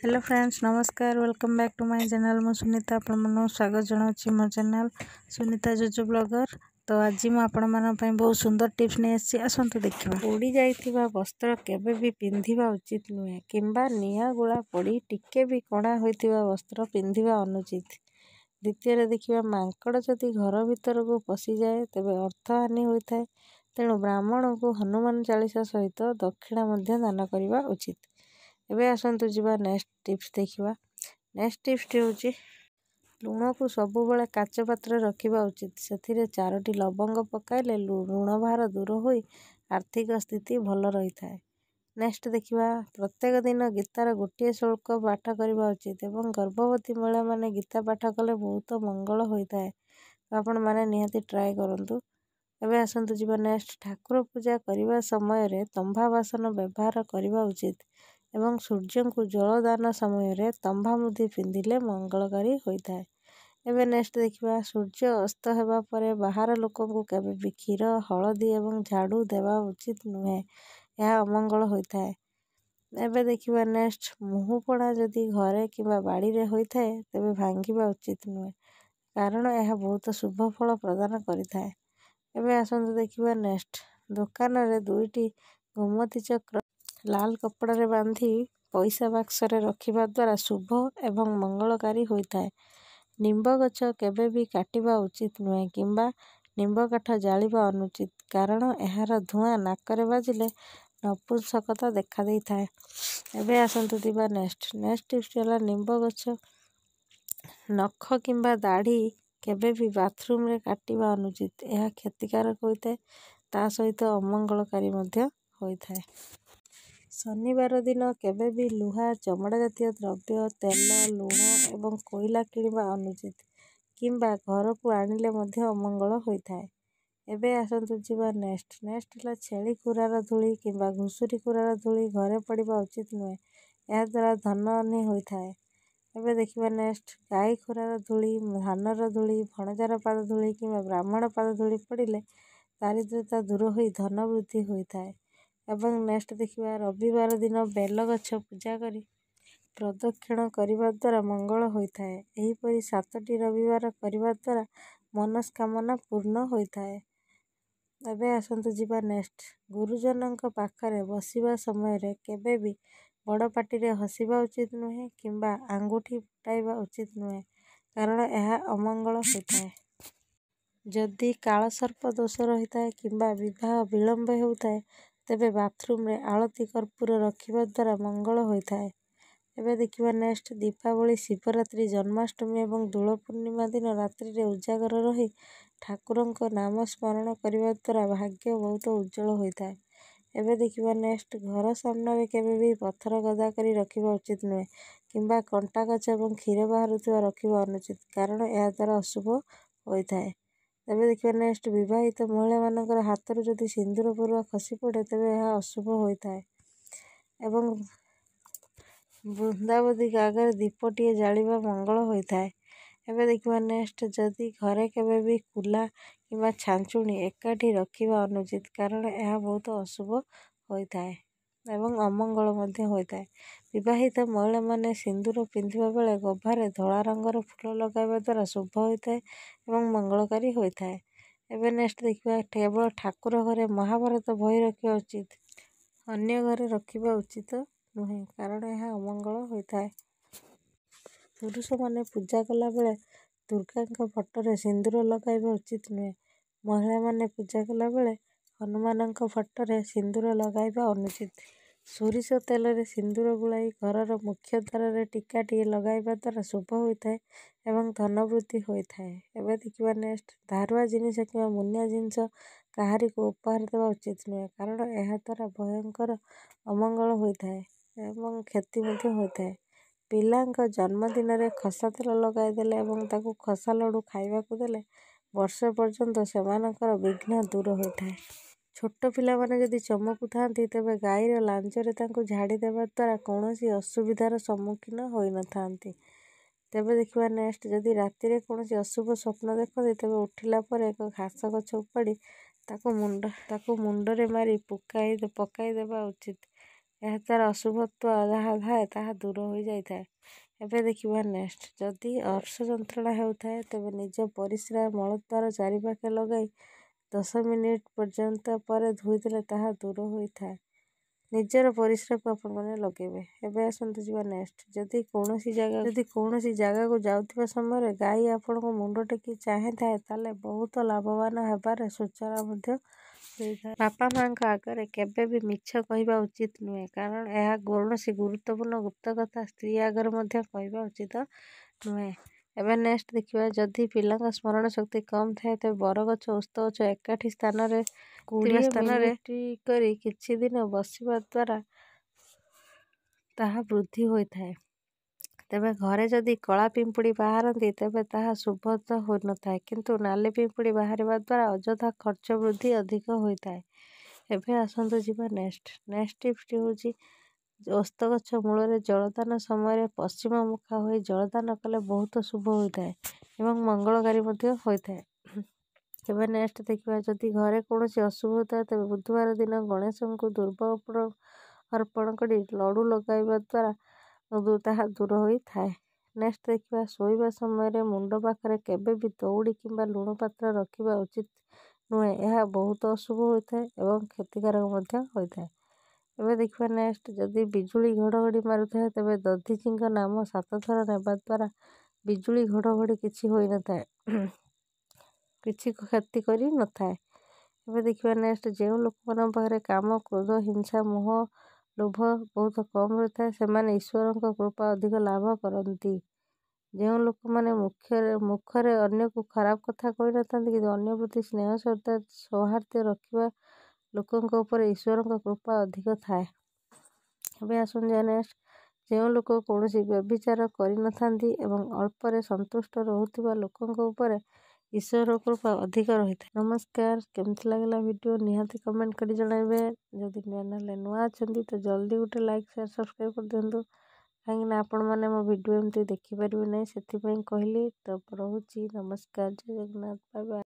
Hello friends ନମସ୍କାର welcome back to my channel ମୁଁ ସୁନିତା ଆପଣମାନଙ୍କୁ ସ୍ୱାଗତ ଜଣାଉଛି ମୋ ଚ୍ୟାନେଲ୍ ସୁନିତା ଜୋଜୋ ବ୍ଲଗର୍ ତ ଆଜି ମୁଁ ଆପଣମାନଙ୍କ ପାଇଁ ବହୁତ ସୁନ୍ଦର ଟିପ୍ସ ନେଇ ଆସିଛି ଆସନ୍ତୁ ଦେଖିବା ପୋଡ଼ି ଯାଇଥିବା ବସ୍ତ୍ର କେବେ ବି ପିନ୍ଧିବା ଉଚିତ ନୁହେଁ କିମ୍ବା ନିଆଁ ଗୁଳା ପୋଡ଼ି ଟିକେ ବି କଣା ହୋଇଥିବା ବସ୍ତ୍ର ପିନ୍ଧିବା ଅନୁଚିତ ଦ୍ୱିତୀୟରେ ଦେଖିବା ମାଙ୍କଡ଼ ଯଦି ଘର ଭିତରକୁ ପଶିଯାଏ ତେବେ ଅର୍ଥହାନି ହୋଇଥାଏ ତେଣୁ ବ୍ରାହ୍ମଣଙ୍କୁ ହନୁମାନ ଚାଳିଶା ସହିତ ଦକ୍ଷିଣା ମଧ୍ୟ ଦାନ କରିବା ଉଚିତ ଏବେ ଆସନ୍ତୁ ଯିବା ନେକ୍ସଟ ଟିପ୍ସ ଦେଖିବା ନେକ୍ସଟ ଟିପ୍ସଟି ହେଉଛି ଲୁଣକୁ ସବୁବେଳେ କାଚ ପାତ୍ରରେ ରଖିବା ଉଚିତ ସେଥିରେ ଚାରୋଟି ଲବଙ୍ଗ ପକାଇଲେ ଲୁଣ ଭାର ଦୂର ହୋଇ ଆର୍ଥିକ ସ୍ଥିତି ଭଲ ରହିଥାଏ ନେକ୍ସଟ ଦେଖିବା ପ୍ରତ୍ୟେକ ଦିନ ଗୀତାର ଗୋଟିଏ ଶୁଳ୍କ ପାଠ କରିବା ଉଚିତ ଏବଂ ଗର୍ଭବତୀ ମହିଳାମାନେ ଗୀତା ପାଠ କଲେ ବହୁତ ମଙ୍ଗଳ ହୋଇଥାଏ ଆପଣମାନେ ନିହାତି ଟ୍ରାଏ କରନ୍ତୁ ଏବେ ଆସନ୍ତୁ ଯିବା ନେକ୍ସଟ ଠାକୁର ପୂଜା କରିବା ସମୟରେ ତମ୍ଭା ବାସନ ବ୍ୟବହାର କରିବା ଉଚିତ ଏବଂ ସୂର୍ଯ୍ୟଙ୍କୁ ଜଳଦାନ ସମୟରେ ତମ୍ଭାମୁଦି ପିନ୍ଧିଲେ ମଙ୍ଗଳକାରୀ ହୋଇଥାଏ ଏବେ ନେକ୍ସଟ ଦେଖିବା ସୂର୍ଯ୍ୟ ଅସ୍ତ ହେବା ପରେ ବାହାର ଲୋକଙ୍କୁ କେବେ ବି କ୍ଷୀର ହଳଦୀ ଏବଂ ଝାଡ଼ୁ ଦେବା ଉଚିତ ନୁହେଁ ଏହା ଅମଙ୍ଗଳ ହୋଇଥାଏ ଏବେ ଦେଖିବା ନେକ୍ସଟ ପଣା ଯଦି ଘରେ କିମ୍ବା ବାଡ଼ିରେ ହୋଇଥାଏ ତେବେ ଭାଙ୍ଗିବା ଉଚିତ ନୁହେଁ କାରଣ ଏହା ବହୁତ ଶୁଭ ଫଳ ପ୍ରଦାନ କରିଥାଏ ଏବେ ଆସନ୍ତୁ ଦେଖିବା ନେକ୍ସଟ ଦୋକାନରେ ଦୁଇଟି ଗୋମତୀ ଚକ୍ର ଲାଲ କପଡ଼ାରେ ବାନ୍ଧି ପଇସା ବାକ୍ସରେ ରଖିବା ଦ୍ୱାରା ଶୁଭ ଏବଂ ମଙ୍ଗଳକାରୀ ହୋଇଥାଏ। ନିମ୍ବ ଗଛ କେବେ ବି କାଟିବା ଉଚିତ ନୁହେଁ କିମ୍ବା ନିମ୍ବକାଠ ଜାଳିବା ଅନୁଚିତ। କାରଣ ଏହାର ଧୂଆଁ ନାକରେ ବାଜିଲେ ନପୁଂସକତା ଦେଖାଦେଇଥାଏ। ଏବେ ଆସନ୍ତୁ ଦିବା ନେକ୍ସଟ। ନେକ୍ସଟ ଟିପ୍ସ ହେଲା ନିମ୍ବ ଗଛ ନଖ କିମ୍ବା ଦାଢ଼ି କେବେ ବି ବାଥରୁମରେ କାଟିବା ଅନୁଚିତ। ଏହା କ୍ଷତିକାରକ ହୋଇଥାଏ ତା ସହିତ ଅମଙ୍ଗଳକାରୀ ମଧ୍ୟ ହୋଇଥାଏ। ଶନିବାର ଦିନ କେବେ ବି ଲୁହା ଚମଡ଼ା ଜାତୀୟ ଦ୍ରବ୍ୟ ତେଲ ଲୁଣ ଏବଂ କୋଇଲା କିଣିବା ଅନୁଚିତ କିମ୍ବା ଘରକୁ ଆଣିଲେ ମଧ୍ୟ ଅମଙ୍ଗଳ ହୋଇଥାଏ ଏବେ ଆସନ୍ତୁ ଯିବା ନେକ୍ସଟ ନେକ୍ସଟ ହେଲା ଛେଳି ଖୁରାର ଧୂଳି କିମ୍ବା ଘୁଷୁରୀ ଖୁରାର ଧୂଳି ଘରେ ପଡ଼ିବା ଉଚିତ ନୁହେଁ ଏହାଦ୍ୱାରା ଧନହାନି ହୋଇଥାଏ ଏବେ ଦେଖିବା ନେକ୍ସଟ ଗାଈ ଖୁରାର ଧୂଳି ଧାନର ଧୂଳି ଫଣଜାର ପାଦ ଧୂଳି କିମ୍ବା ବ୍ରାହ୍ମଣ ପାଦ ଧୂଳି ପଡ଼ିଲେ ଦାରିଦ୍ର୍ୟତା ଦୂର ହୋଇ ଧନ ବୃଦ୍ଧି ହୋଇଥାଏ ଏବଂ ନେକ୍ସଟ୍ ଦେଖିବା ରବିବାର ଦିନ ବେଲଗଛ ପୂଜା କରି ପ୍ରଦକ୍ଷିଣ କରିବା ଦ୍ୱାରା ମଙ୍ଗଳ ହୋଇଥାଏ ଏହିପରି ସାତଟି ରବିବାର କରିବା ଦ୍ୱାରା ମନସ୍କାମନା ପୂର୍ଣ୍ଣ ହୋଇଥାଏ ଏବେ ଆସନ୍ତୁ ଯିବା ନେକ୍ସଟ ଗୁରୁଜନଙ୍କ ପାଖରେ ବସିବା ସମୟରେ କେବେ ବି ବଡ଼ ପାଟିରେ ହସିବା ଉଚିତ ନୁହେଁ କିମ୍ବା ଆଙ୍ଗୁଠି ଫୁଟାଇବା ଉଚିତ ନୁହେଁ କାରଣ ଏହା ଅମଙ୍ଗଳ ହୋଇଥାଏ ଯଦି କାଳସର୍ପ ଦୋଷ ରହିଥାଏ କିମ୍ବା ବିବାହ ବିଳମ୍ବ ହେଉଥାଏ ତେବେ ବାଥରୁମରେ ଆଳତି କର୍ପୂର ରଖିବା ଦ୍ୱାରା ମଙ୍ଗଳ ହୋଇଥାଏ ଏବେ ଦେଖିବା ନେକ୍ସଟ ଦୀପାବଳି ଶିବରାତ୍ରି ଜନ୍ମାଷ୍ଟମୀ ଏବଂ ଦୋଳ ପୂର୍ଣ୍ଣିମା ଦିନ ରାତ୍ରିରେ ଉଜାଗର ରହି ଠାକୁରଙ୍କ ନାମ ସ୍ମରଣ କରିବା ଦ୍ୱାରା ଭାଗ୍ୟ ବହୁତ ଉଜ୍ଜଳ ହୋଇଥାଏ ଏବେ ଦେଖିବା ନେକ୍ସଟ ଘର ସାମ୍ନାରେ କେବେ ବି ପଥର ଗଦା କରି ରଖିବା ଉଚିତ ନୁହେଁ କିମ୍ବା କଣ୍ଟା ଗଛ ଏବଂ କ୍ଷୀର ବାହାରୁଥିବା ରଖିବା ଅନୁଚିତ କାରଣ ଏହାଦ୍ୱାରା ଅଶୁଭ ହୋଇଥାଏ ତେବେ ଦେଖିବା ନେକ୍ସଟ ବିବାହିତ ମହିଳାମାନଙ୍କର ହାତରୁ ଯଦି ସିନ୍ଦୁର ପରୁଆ ଖସିପଡ଼େ ତେବେ ଏହା ଅଶୁଭ ହୋଇଥାଏ ଏବଂ ବୃନ୍ଦାବତୀ ଆଗରେ ଦୀପଟିଏ ଜାଳିବା ମଙ୍ଗଳ ହୋଇଥାଏ ଏବେ ଦେଖିବା ନେକ୍ସଟ ଯଦି ଘରେ କେବେ ବି କୁଲା କିମ୍ବା ଛାଞ୍ଚୁଣି ଏକାଠି ରଖିବା ଅନୁଚିତ କାରଣ ଏହା ବହୁତ ଅଶୁଭ ହୋଇଥାଏ ଏବଂ ଅମଙ୍ଗଳ ମଧ୍ୟ ହୋଇଥାଏ ବିବାହିତ ମହିଳାମାନେ ସିନ୍ଦୁର ପିନ୍ଧିବା ବେଳେ ଗଭାରେ ଧଳା ରଙ୍ଗର ଫୁଲ ଲଗାଇବା ଦ୍ୱାରା ଶୁଭ ହୋଇଥାଏ ଏବଂ ମଙ୍ଗଳକାରୀ ହୋଇଥାଏ ଏବେ ନେକ୍ସଟ ଦେଖିବା କେବଳ ଠାକୁର ଘରେ ମହାଭାରତ ବହି ରଖିବା ଉଚିତ ଅନ୍ୟ ଘରେ ରଖିବା ଉଚିତ ନୁହେଁ କାରଣ ଏହା ଅମଙ୍ଗଳ ହୋଇଥାଏ ପୁରୁଷମାନେ ପୂଜା କଲାବେଳେ ଦୁର୍ଗାଙ୍କ ଫଟୋରେ ସିନ୍ଦୁର ଲଗାଇବା ଉଚିତ ନୁହେଁ ମହିଳାମାନେ ପୂଜା କଲାବେଳେ ହନୁମାନଙ୍କ ଫଟୋରେ ସିନ୍ଦୁର ଲଗାଇବା ଅନୁଚିତ ସୋରିଷ ତେଲରେ ସିନ୍ଦୁର ଗୋଳାଇ ଘରର ମୁଖ୍ୟ ଦ୍ୱାରରେ ଟିକାଟିଏ ଲଗାଇବା ଦ୍ୱାରା ଶୁଭ ହୋଇଥାଏ ଏବଂ ଧନ ବୃଦ୍ଧି ହୋଇଥାଏ ଏବେ ଦେଖିବା ନେକ୍ସଟ ଧାରୁଆ ଜିନିଷ କିମ୍ବା ମୁନିଆ ଜିନିଷ କାହାରିକୁ ଉପହାର ଦେବା ଉଚିତ ନୁହେଁ କାରଣ ଏହା ଏହାଦ୍ୱାରା ଭୟଙ୍କର ଅମଙ୍ଗଳ ହୋଇଥାଏ ଏବଂ କ୍ଷତି ମଧ୍ୟ ହୋଇଥାଏ ପିଲାଙ୍କ ଜନ୍ମଦିନରେ ଖସା ତେଲ ଲଗାଇ ଦେଲେ ଏବଂ ତାକୁ ଖସା ଲଡ଼ୁ ଖାଇବାକୁ ଦେଲେ ବର୍ଷ ପର୍ଯ୍ୟନ୍ତ ସେମାନଙ୍କର ବିଘ୍ନ ଦୂର ହୋଇଥାଏ ଛୋଟ ପିଲାମାନେ ଯଦି ଚମକୁଥାନ୍ତି ତେବେ ଗାଈର ଲାଞ୍ଜରେ ତାଙ୍କୁ ଝାଡ଼ି ଦେବା ଦ୍ୱାରା କୌଣସି ଅସୁବିଧାର ସମ୍ମୁଖୀନ ହୋଇନଥାନ୍ତି ତେବେ ଦେଖିବା ନେକ୍ସଟ ଯଦି ରାତିରେ କୌଣସି ଅଶୁଭ ସ୍ୱପ୍ନ ଦେଖନ୍ତି ତେବେ ଉଠିଲା ପରେ ଏକ ଘାସ ଗଛ ଉପାଡ଼ି ତାକୁ ମୁଣ୍ଡ ତାକୁ ମୁଣ୍ଡରେ ମାରି ପକାଇ ପକାଇ ଦେବା ଉଚିତ ଏହା ତା'ର ଅଶୁଭତ୍ୱ ଯାହା ଥାଏ ତାହା ଦୂର ହୋଇଯାଇଥାଏ ଏବେ ଦେଖିବା ନେକ୍ସଟ୍ ଯଦି ଅର୍ଶ ଯନ୍ତ୍ରଣା ହେଉଥାଏ ତେବେ ନିଜ ପରିସ୍ରା ମଳଦ୍ୱାର ଚାରିପାଖେ ଲଗାଇ ଦଶ ମିନିଟ୍ ପର୍ଯ୍ୟନ୍ତ ପରେ ଧୋଇଦେଲେ ତାହା ଦୂର ହୋଇଥାଏ। ନିଜର ପରିଶ୍ରମକୁ ଆପଣମାନେ ଲଗେଇବେ। ଏବେ ଆସନ୍ତୁ ଯିବା ନେକ୍ସଟ। ଯଦି କୌଣସି ଜାଗାକୁ ଯଦି କୌଣସି ଜାଗାକୁ ଯାଉଥିବା ସମୟରେ ଗାଈ ଆପଣଙ୍କୁ ମୁଣ୍ଡ ଟେକି ଚାହିଁଥାଏ ତାହେଲେ ବହୁତ ଲାଭବାନ ହେବାର ସୂଚନା ମଧ୍ୟ ଦେଇଥାଏ। ବାପା-ମାଆଙ୍କ ଆଗରେ କେବେ ବି ମିଛ କହିବା ଉଚିତ ନୁହେଁ। କାରଣ ଏହା କୌଣସି ଗୁରୁତ୍ୱପୂର୍ଣ୍ଣ ଗୁପ୍ତ କଥା ସ୍ତ୍ରୀ ଆଗରେ ମଧ୍ୟ କହିବା ଉଚିତ ନୁହେଁ। ଏବେ ନେକ୍ସଟ ଦେଖିବା ଯଦି ପିଲାଙ୍କ ସ୍ମରଣ ଶକ୍ତି କମ୍ ଥାଏ ତେବେ ବରଗଛ ଓସ୍ତ ଗଛ ଏକାଠି ସ୍ଥାନରେ କୋଡ଼ିଏ ସ୍ଥାନରେ କରି କିଛି ଦିନ ବସିବା ଦ୍ୱାରା ତାହା ବୃଦ୍ଧି ହୋଇଥାଏ ତେବେ ଘରେ ଯଦି କଳା ପିମ୍ପୁଡ଼ି ବାହାରନ୍ତି ତେବେ ତାହା ଶୁଭ ତ ହୋଇନଥାଏ କିନ୍ତୁ ନାଲି ପିମ୍ପୁଡ଼ି ବାହାରିବା ଦ୍ୱାରା ଅଯଥା ଖର୍ଚ୍ଚ ବୃଦ୍ଧି ଅଧିକ ହୋଇଥାଏ ଏବେ ଆସନ୍ତୁ ଯିବା ନେକ୍ସଟ ନେକ୍ସଟ ଟିପ୍ସଟି ହେଉଛି ଓସ୍ତ ଗଛ ମୂଳରେ ଜଳଦାନ ସମୟରେ ପଶ୍ଚିମ ମୁଖା ହୋଇ ଜଳଦାନ କଲେ ବହୁତ ଶୁଭ ହୋଇଥାଏ ଏବଂ ମଙ୍ଗଳକାରୀ ମଧ୍ୟ ହୋଇଥାଏ ତେବେ ନେକ୍ସଟ ଦେଖିବା ଯଦି ଘରେ କୌଣସି ଅଶୁଭ ଥାଏ ତେବେ ବୁଧବାର ଦିନ ଗଣେଶଙ୍କୁ ଦୁର୍ବ ଅର୍ପଣ କରି ଲଡ଼ୁ ଲଗାଇବା ଦ୍ୱାରା ତାହା ଦୂର ହୋଇଥାଏ ନେକ୍ସଟ ଦେଖିବା ଶୋଇବା ସମୟରେ ମୁଣ୍ଡ ପାଖରେ କେବେ ବି ଦଉଡ଼ି କିମ୍ବା ଲୁଣ ପାତ୍ର ରଖିବା ଉଚିତ ନୁହେଁ ଏହା ବହୁତ ଅଶୁଭ ହୋଇଥାଏ ଏବଂ କ୍ଷତିକାରକ ମଧ୍ୟ ହୋଇଥାଏ ଏବେ ଦେଖିବା ନେକ୍ସଟ ଯଦି ବିଜୁଳି ଘଡ଼ଘଡ଼ି ମାରୁଥାଏ ତେବେ ଦଧିଚିଙ୍କ ନାମ ସାତ ଥର ନେବା ଦ୍ୱାରା ବିଜୁଳି ଘଡ଼ଘଡ଼ି କିଛି ହୋଇନଥାଏ କିଛି କ୍ଷତି କରିନଥାଏ ଏବେ ଦେଖିବା ନେକ୍ସଟ ଯେଉଁ ଲୋକମାନଙ୍କ ପାଖରେ କାମ କ୍ରୋଧ ହିଂସା ମୋହ ଲୋଭ ବହୁତ କମ୍ ରହିଥାଏ ସେମାନେ ଈଶ୍ୱରଙ୍କ କୃପା ଅଧିକ ଲାଭ କରନ୍ତି ଯେଉଁ ଲୋକମାନେ ମୁଖ୍ୟରେ ମୁଖରେ ଅନ୍ୟକୁ ଖରାପ କଥା କହିନଥାନ୍ତି କିନ୍ତୁ ଅନ୍ୟ ପ୍ରତି ସ୍ନେହ ଶ୍ରଦ୍ଧା ସୌହାର୍ଦ୍ଦ୍ୟ ରଖିବା ଲୋକଙ୍କ ଉପରେ ଈଶ୍ୱରଙ୍କ କୃପା ଅଧିକ ଥାଏ। ଏବେ ଆସନ୍ତୁ ଜାଣିନେବା, ଯେଉଁ ଲୋକ କୌଣସି ବ୍ୟଭିଚାର କରି ନ ଥାନ୍ତି ଏବଂ ଅଳ୍ପରେ ସନ୍ତୁଷ୍ଟ ରହୁଥିବା ଲୋକଙ୍କ ଉପରେ ଈଶ୍ୱରଙ୍କ କୃପା ଅଧିକ ରହିଥାଏ। ନମସ୍କାର, କେମିତି ଲାଗିଲା ଭିଡ଼ିଓ ନିହାତି କମେଣ୍ଟ କରି ଜଣାଇବେ। ଯଦି ଚ୍ୟାନେଲରେ ନୂଆ ଅଛନ୍ତି ତ ଜଲ୍ଦି ଗୋଟେ ଲାଇକ୍, ସେୟାର, ସବସ୍କ୍ରାଇବ୍ କରିଦିଅନ୍ତୁ। କାହିଁକିନା ଆପଣମାନେ ମୋ ଭିଡ଼ିଓ ଏମିତି ଦେଖିପାରିବେ ନାହିଁ ସେଥିପାଇଁ କହିଲି। ତ ରହୁଛି ନମସ୍କାର, ଜୟ ଜଗନ୍ନାଥ, ବାଏ ବାଏ।